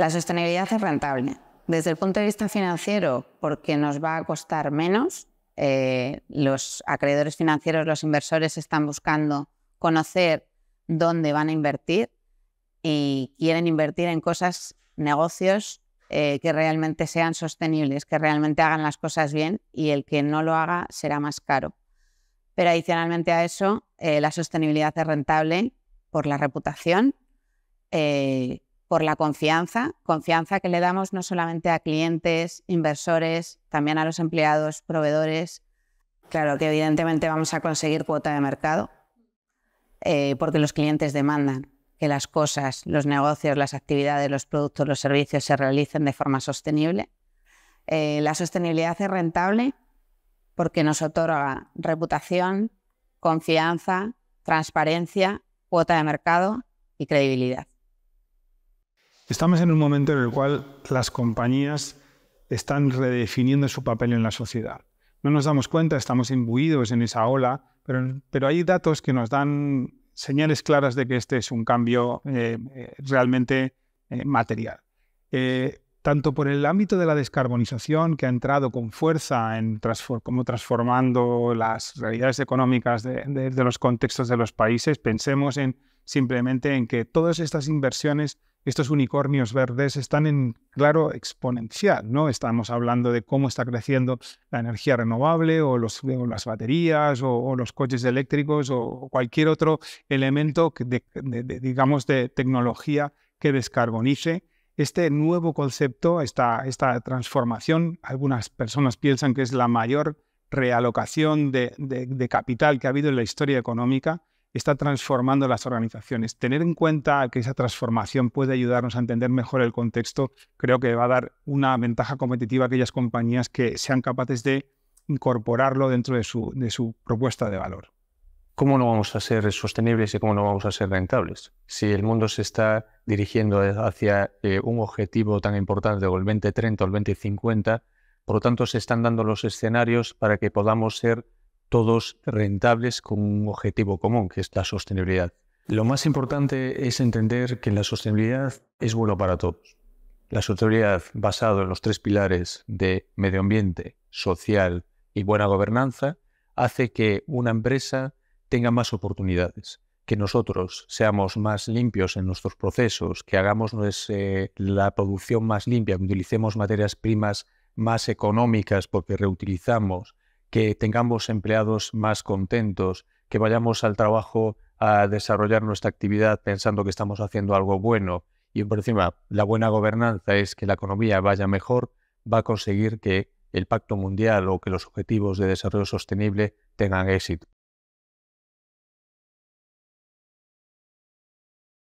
La sostenibilidad es rentable. Desde el punto de vista financiero, porque nos va a costar menos, eh, los acreedores financieros, los inversores están buscando conocer dónde van a invertir y quieren invertir en cosas, negocios eh, que realmente sean sostenibles, que realmente hagan las cosas bien y el que no lo haga será más caro. Pero adicionalmente a eso, eh, la sostenibilidad es rentable por la reputación, por la confianza, confianza que le damos no solamente a clientes, inversores, también a los empleados, proveedores. Claro que evidentemente vamos a conseguir cuota de mercado, eh, porque los clientes demandan que las cosas, los negocios, las actividades, los productos, los servicios se realicen de forma sostenible. Eh, la sostenibilidad es rentable porque nos otorga reputación, confianza, transparencia, cuota de mercado y credibilidad. Estamos en un momento en el cual las compañías están redefiniendo su papel en la sociedad. No nos damos cuenta, estamos imbuidos en esa ola, pero, hay datos que nos dan señales claras de que este es un cambio eh, eh, realmente eh, material. tanto por el ámbito de la descarbonización, que ha entrado con fuerza en como transformando las realidades económicas de, de los contextos de los países, pensemos en simplemente en que todas estas inversiones estos unicornios verdes están en claro exponencial, ¿no? Estamos hablando de cómo está creciendo la energía renovable o, las baterías o, los coches eléctricos o cualquier otro elemento, digamos, de tecnología que descarbonice. Este nuevo concepto, esta, transformación, algunas personas piensan que es la mayor realocación de capital que ha habido en la historia económica, está transformando las organizaciones. Tener en cuenta que esa transformación puede ayudarnos a entender mejor el contexto, creo que va a dar una ventaja competitiva a aquellas compañías que sean capaces de incorporarlo dentro de su, de su propuesta de valor. ¿Cómo no vamos a ser sostenibles y cómo no vamos a ser rentables? Si el mundo se está dirigiendo hacia eh, un objetivo tan importante o el 2030 o el 2050, por lo tanto se están dando los escenarios para que podamos ser todos rentables con un objetivo común, que es la sostenibilidad. Lo más importante es entender que la sostenibilidad es bueno para todos. La sostenibilidad basada en los tres pilares de medio ambiente, social y buena gobernanza hace que una empresa tenga más oportunidades, que nosotros seamos más limpios en nuestros procesos, que hagamos la producción más limpia, que utilicemos materias primas más económicas porque reutilizamos, que tengamos empleados más contentos, que vayamos al trabajo a desarrollar nuestra actividad pensando que estamos haciendo algo bueno. Y por encima, la buena gobernanza es que la economía vaya mejor, va a conseguir que el Pacto Mundial o que los Objetivos de Desarrollo Sostenible tengan éxito.